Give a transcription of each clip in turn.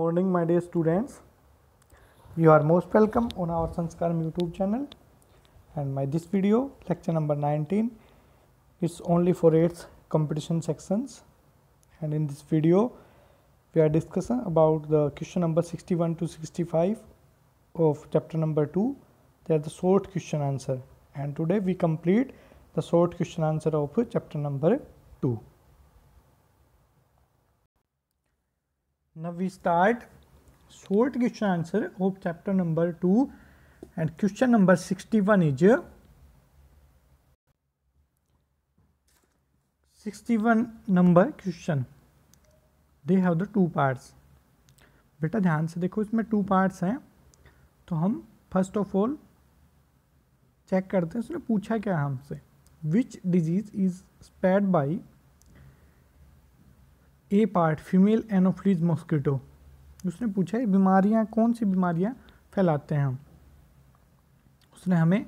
morning my dear students you are most welcome on our sanskaram youtube channel and my this video lecture number 19 is only for its competition sections and in this video we are discussing about the question number 61 to 65 of chapter number 2 they are the short question answer and today we complete the short question answer of chapter number 2 now we start short question answer of chapter number 2 and question number 61 is 61 number question they have the two parts बेटा ध्यान से देखो इसमें two parts हैं तो हम first of all check करते हैं उसने पूछा क्या हमसे which disease is spread by A part female anopheles mosquito उसने पूछा है बीमारियाँ कौन सी बीमारियाँ फैलाते हैं हम उसने हमें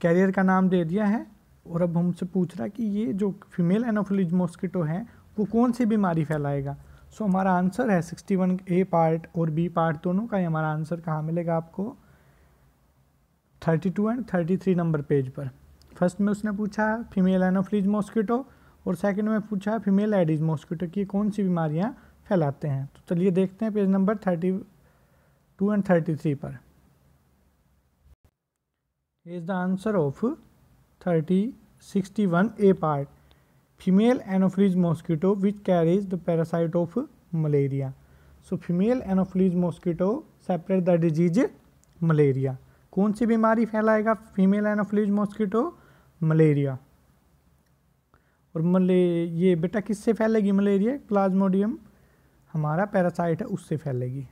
कैरियर का नाम दे दिया है और अब हमसे पूछ रहा है कि ये जो फीमेल एनोफिलिज मॉस्किटो है वो कौन सी बीमारी फैलाएगा सो so, हमारा आंसर है सिक्सटी वन ए पार्ट और बी पार्ट दोनों का ही हमारा आंसर कहाँ मिलेगा आपको thirty two and thirty three number page पर फर्स्ट में उसने पूछा फीमेल एनोफ्लिज मॉस्किटो और सेकंड में पूछा है फीमेल एडिज मॉस्किटो की कौन सी बीमारियां फैलाते हैं तो चलिए देखते हैं page number thirty two and thirty three पर is the answer of thirty sixty one A part female anopheles mosquito which carries the parasite of malaria so female anopheles mosquito separate the disease malaria कौन सी बीमारी फैलाएगा female anopheles mosquito malaria और मले ये बेटा किससे फैलेगी मलेरिया प्लाज्मोडियम हमारा पैरासाइट है उससे फैलेगी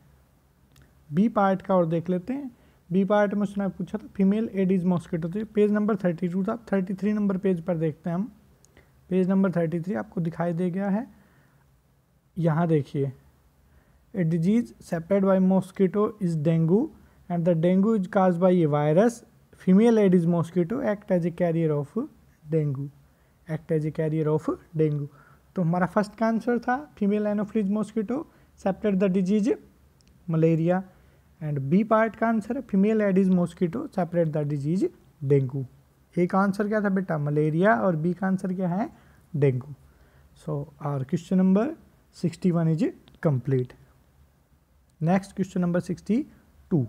बी पार्ट का और देख लेते हैं बी पार्ट में उसने पूछा था फीमेल एडीज मॉस्किटो थे पेज नंबर थर्टी टू था थर्टी थ्री नंबर पेज पर देखते हैं हम पेज नंबर थर्टी थ्री आपको दिखाई दे गया है यहाँ देखिए a disease separate by mosquito is dengue and the dengue is cause by a virus female Aedes mosquito act as a carrier of dengue act as a carrier of dengue तो हमारा first का answer था female Anopheles mosquito separate the disease malaria and B part का answer है female Aedes mosquito separate the disease dengue A का answer क्या था बेटा मलेरिया और बी का आंसर क्या है dengue so our question number sixty one is complete next question number sixty two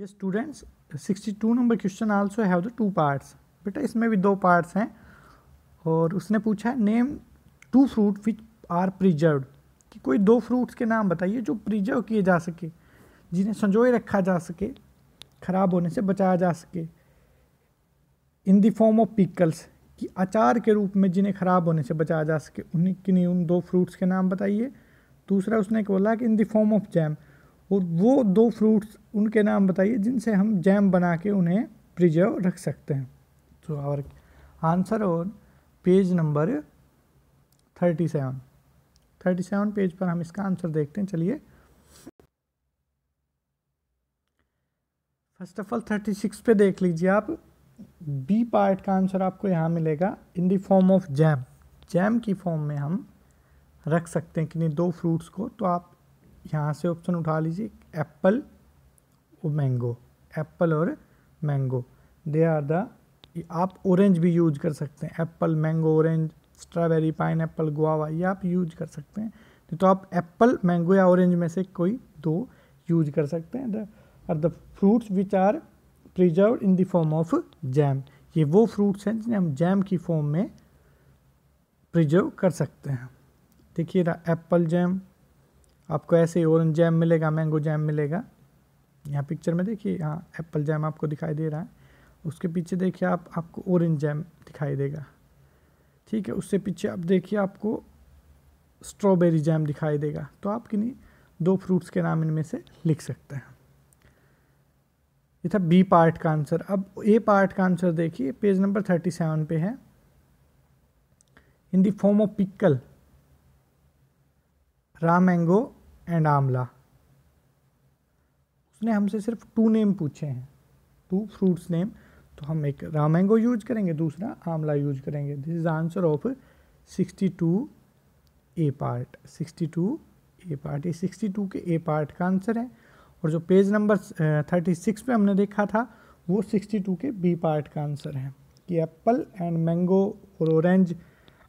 ये students sixty two number question also have the two parts बेटा इसमें भी दो पार्ट्स हैं और उसने पूछा name two fruit which are preserve कि कोई दो फ्रूट्स के नाम बताइए जो प्रिजर्व किए जा सके जिन्हें संजोए रखा जा सके खराब होने से बचाया जा सके in the form of pickles कि अचार के रूप में जिन्हें खराब होने से बचाया जा सके उन्हीं नहीं उन दो फ्रूट्स के नाम बताइए दूसरा उसने बोला कि in the form of jam और वो दो फ्रूट्स उनके नाम बताइए जिनसे हम जैम बना के उन्हें प्रिजर्व रख सकते हैं So our answer on page number 37 37 page पर हम इसका आंसर देखते हैं चलिए first of all thirty six पे देख लीजिए आप बी पार्ट का आंसर आपको यहाँ मिलेगा in the form of jam jam की फॉर्म में हम रख सकते हैं कि नहीं दो फ्रूट्स को तो आप यहाँ से ऑप्शन उठा लीजिए एप्पल और मैंगो एप्पल और मैंगो दे आर द आप ऑरेंज भी यूज कर सकते हैं apple mango orange strawberry pineapple guava ये आप यूज कर सकते हैं नहीं तो आप एप्पल मैंगो या ऑरेंज में से कोई दो यूज कर सकते हैं और the fruits which are preserve in the form of jam ये वो फ्रूट्स हैं जिन्हें हम जैम की फॉर्म में प्रिजर्व कर सकते हैं देखिए एप्पल जैम आपको ऐसे ही ऑरेंज जैम मिलेगा मैंगो जैम मिलेगा यहाँ पिक्चर में देखिए यहाँ एप्पल जैम आपको दिखाई दे रहा है उसके पीछे देखिए आप आपको ऑरेंज जैम दिखाई देगा ठीक है उससे पीछे आप देखिए आपको स्ट्रॉबेरी जैम दिखाई देगा तो आप कि नहीं दो फ्रूट्स के नाम इनमें से लिख सकते हैं ये था बी पार्ट का आंसर अब ए पार्ट का आंसर देखिए पेज नंबर थर्टी सेवन पे है in the form of pickle raw mango and amla उसने हमसे सिर्फ टू नेम पूछे हैं टू फ्रूट्स नेम तो हम एक रामेंगो यूज करेंगे दूसरा आंवला यूज करेंगे this is answer of 62 A part 62 A part ये 62 के ए पार्ट का आंसर है और जो पेज नंबर 36 पे हमने देखा था वो 62 के बी पार्ट का आंसर है कि एप्पल एंड मैंगो और ऑरेंज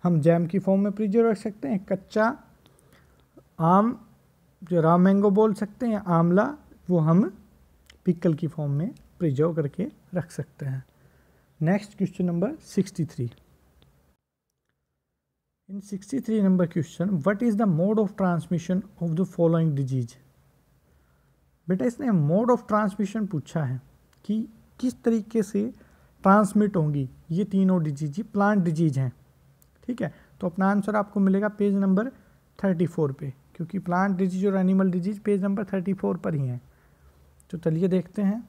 हम जैम की फॉर्म में प्रिजर्व रख सकते हैं कच्चा आम जो राम मैंगो बोल सकते हैं आंवला वो हम पिकल की फॉर्म में प्रिजर्व करके रख सकते हैं next question number sixty three in sixty three number question what is the mode of transmission of the following disease बेटा इसने मोड ऑफ ट्रांसमिशन पूछा है कि किस तरीके से ट्रांसमिट होंगी ये तीनों डिजीज ये प्लांट डिजीज हैं ठीक है तो अपना आंसर आपको मिलेगा पेज नंबर थर्टी फोर पे क्योंकि प्लांट डिजीज और animal disease page number thirty four पर ही हैं तो चलिए देखते हैं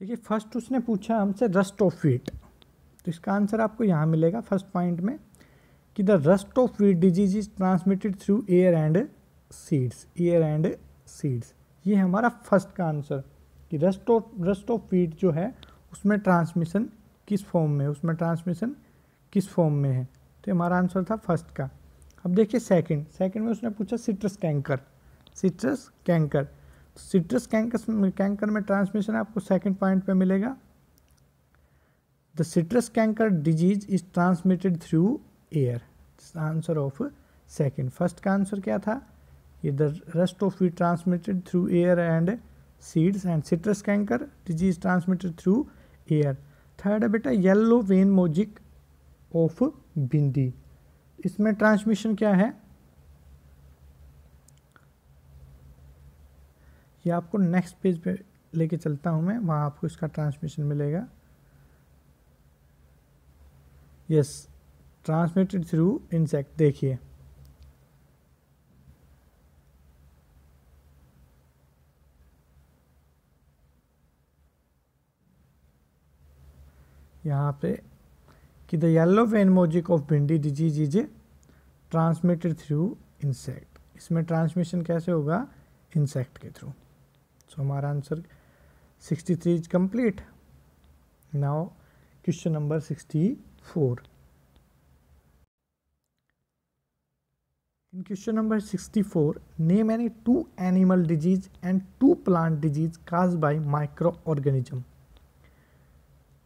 देखिए फर्स्ट उसने पूछा हमसे रस्ट ऑफ वीट तो इसका आंसर आपको यहाँ मिलेगा फर्स्ट पॉइंट में कि the rust of wheat disease is transmitted through air and seeds air and seeds ये हमारा फर्स्ट का आंसर कि rust of rust of wheat जो है उसमें ट्रांसमिशन किस फॉर्म में उसमें ट्रांसमिशन किस फॉर्म में है तो हमारा आंसर था फर्स्ट का अब देखिए सेकंड सेकंड में उसने पूछा citrus canker citrus canker citrus canker canker में ट्रांसमिशन आपको सेकंड पॉइंट पे मिलेगा the citrus canker disease is transmitted through air answer of second first का आंसर क्या था ये the rest of wheat transmitted through air and seeds and citrus canker disease transmitted through air third है बेटा yellow vein mosaic of bhindi इसमें transmission क्या है ये आपको नेक्स्ट पेज पे लेके चलता हूँ मैं वहाँ आपको इसका ट्रांसमिशन मिलेगा यस ट्रांसमिटेड थ्रू इंसेक्ट देखिए यहाँ पे कि the yellow vein mosaic of bhindi disease is a transmitted through insect इसमें ट्रांसमिशन कैसे होगा इंसेक्ट के थ्रू सो हमारा answer sixty three is complete now question number sixty four number sixty four name any two animal disease and two plant disease cause by microorganism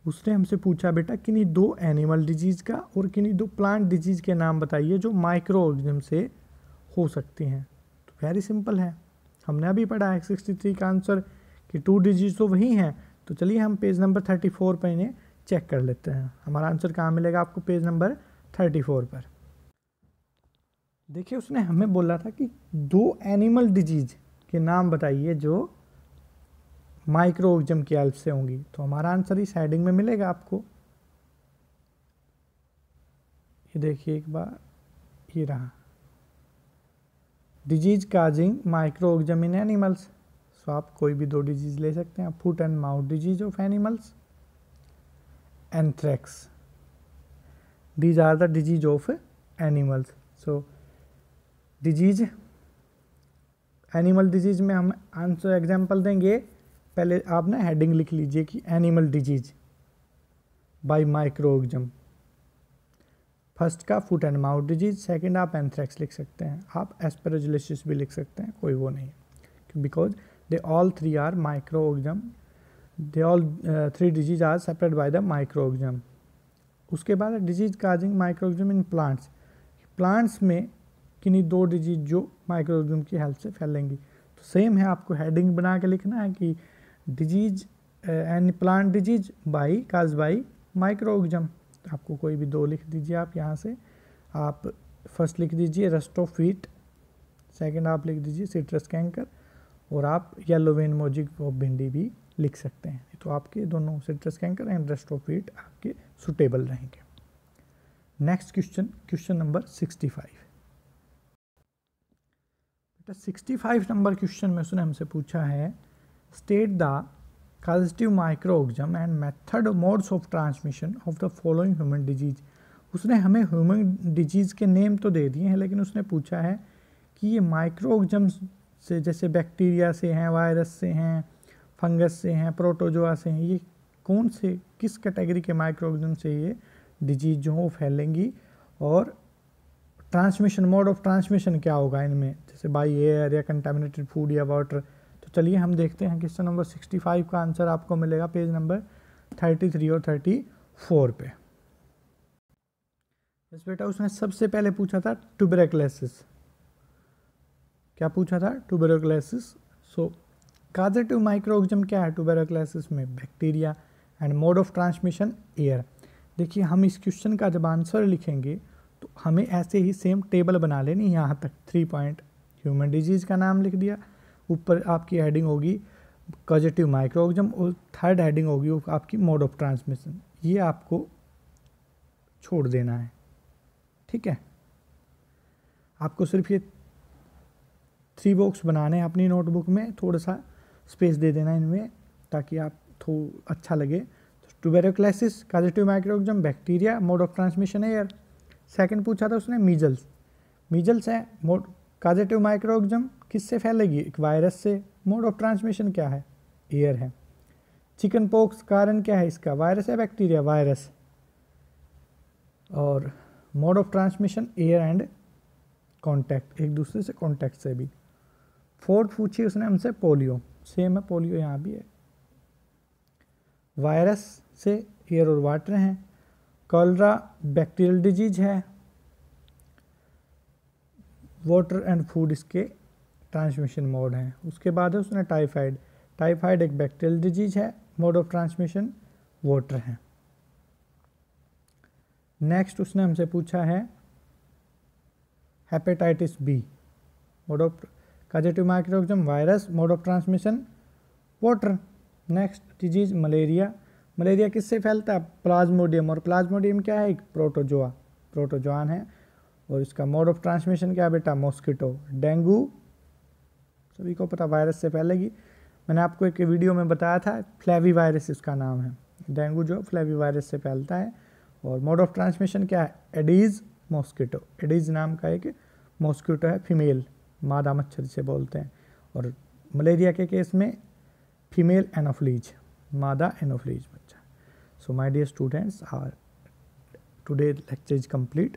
उसने हमसे पूछा बेटा किन्हीं दो एनिमल डिजीज़ का और किन्हीं दो प्लांट डिजीज़ के नाम बताइए जो माइक्रो ऑर्गेनिज्म से हो सकती हैं तो वेरी सिंपल है हमने अभी पढ़ा है सिक्सटी थ्री का आंसर कि टू डिजिट तो वही हैं तो चलिए हम पेज नंबर थर्टी फोर पर इन्हें चेक कर लेते हैं हमारा आंसर कहाँ मिलेगा आपको पेज नंबर थर्टी फोर पर देखिए उसने हमें बोला था कि दो एनिमल डिजीज के नाम बताइए जो माइक्रो ऑक्जम की हेल्प से होंगी तो हमारा आंसर इस हेडिंग में मिलेगा आपको ये देखिए एक बार ये रहा disease causing microorganism in animals so आप कोई भी दो डिजीज ले सकते हैं foot and mouth disease of animals anthrax these are the disease of animals so disease animal disease में हम आंसर एग्जाम्पल देंगे पहले आप ना हेडिंग लिख लीजिए कि animal disease by microorganism first का foot and mouth disease second आप एंथ्रैक्स लिख सकते हैं आप एस्पेरोजलिसिस भी लिख सकते हैं कोई वो नहीं because they all three are microorganism they all three disease are separate by the microorganism उसके बाद disease causing microorganism in plants plants में किन्हीं दो डिजीज जो माइक्रो ऑर्गजम की हेल्प से फैलेंगी तो सेम है आपको हेडिंग बना के लिखना है कि disease and plant disease by cause by microorganism आपको कोई भी दो लिख दीजिए आप यहाँ से आप फर्स्ट लिख दीजिए फीट सेकेंड आप लिख दीजिए सिट्रस कैंकर और आप येलो वेन मोजिक ऑफ भिंडी भी लिख सकते हैं तो आपके दोनों सिट्रस कैंकर एंड फीट आपके सुटेबल रहेंगे next question question number sixty five बेटा सिक्सटी फाइव नंबर क्वेश्चन में उसने हमसे पूछा है state the micro microorganism and method modes of transmission of the following human disease उसने हमें ह्यूमन डिजीज़ के नेम तो दे दिए हैं लेकिन उसने पूछा है कि ये माइक्रो माइक्रोऑर्गजम्स से जैसे बैक्टीरिया से हैं वायरस से हैं फंगस से हैं प्रोटोजोआ से हैं ये कौन से किस कैटेगरी के माइक्रो माइक्रोऑर्गजम से ये डिजीज जो वो फैलेंगी और ट्रांसमिशन मोड ऑफ ट्रांसमिशन क्या होगा इनमें जैसे बाई एयर या कंटेमिनेटेड फूड या वाटर चलिए हम देखते हैं क्वेश्चन नंबर सिक्सटी फाइव का आंसर आपको मिलेगा पेज नंबर थर्टी थ्री और थर्टी फोर पे यस बेटा उसने सबसे पहले पूछा था ट्यूबरकलेसिस क्या पूछा था ट्यूबरकलेसिस सो काजेटिव माइक्रो क्या है ट्यूबरकलेसिस में bacteria and mode of transmission air देखिए हम इस क्वेश्चन का जब आंसर लिखेंगे तो हमें ऐसे ही सेम टेबल बना लेनी यहाँ तक थ्री पॉइंट ह्यूमन डिजीज़ का नाम लिख दिया ऊपर आपकी हेडिंग होगी कॉजिटिव माइक्रो ऑर्गेजम और थर्ड हेडिंग होगी आपकी मोड ऑफ ट्रांसमिशन ये आपको छोड़ देना है ठीक है आपको सिर्फ ये थ्री बॉक्स बनाने हैं अपनी नोटबुक में थोड़ा सा स्पेस दे देना इनमें ताकि आप थो अच्छा लगे तो tuberculosis causative microorganism bacteria mode of transmission है यार सेकंड पूछा था उसने मीजल्स मीजल्स है मोड काजेटिव माइक्रोऑर्गेजम किससे फैलेगी एक वायरस से मोड ऑफ ट्रांसमिशन क्या है एयर है चिकन पोक्स कारण क्या है इसका वायरस है बैक्टीरिया वायरस और mode of transmission air and contact एक दूसरे से कॉन्टैक्ट से भी फोर्थ पूछी उसने हमसे पोलियो सेम है पोलियो यहाँ भी है वायरस से एयर और वाटर हैं कॉलरा बैक्टीरियल डिजीज है वाटर एंड फूड इसके ट्रांसमिशन मोड हैं उसके बाद है उसने टाइफाइड टाइफाइड एक बैक्टीरियल डिजीज है मोड ऑफ ट्रांसमिशन वाटर है नेक्स्ट उसने हमसे पूछा है hepatitis B mode of causative microorganism virus mode of transmission water next disease malaria malaria किससे फैलता है प्लाज्मोडियम और प्लाज्मोडियम क्या है एक प्रोटोजोआ प्रोटोजोआन है और इसका मोड ऑफ ट्रांसमिशन क्या है बेटा मॉस्किटो डेंगू सभी को पता वायरस से फैलेगी मैंने आपको एक वीडियो में बताया था फ्लैवी वायरस इसका नाम है डेंगू जो फ्लैवी वायरस से फैलता है और मोड ऑफ ट्रांसमिशन क्या है एडीज़ मॉस्किटो एडीज़ नाम का एक मॉस्किटो है फीमेल मादा मच्छर जिसे बोलते हैं और मलेरिया के केस में फीमेल एनोफ्लीज मादा एनोफ्लीज बच्चा so my dear students our today lecture is complete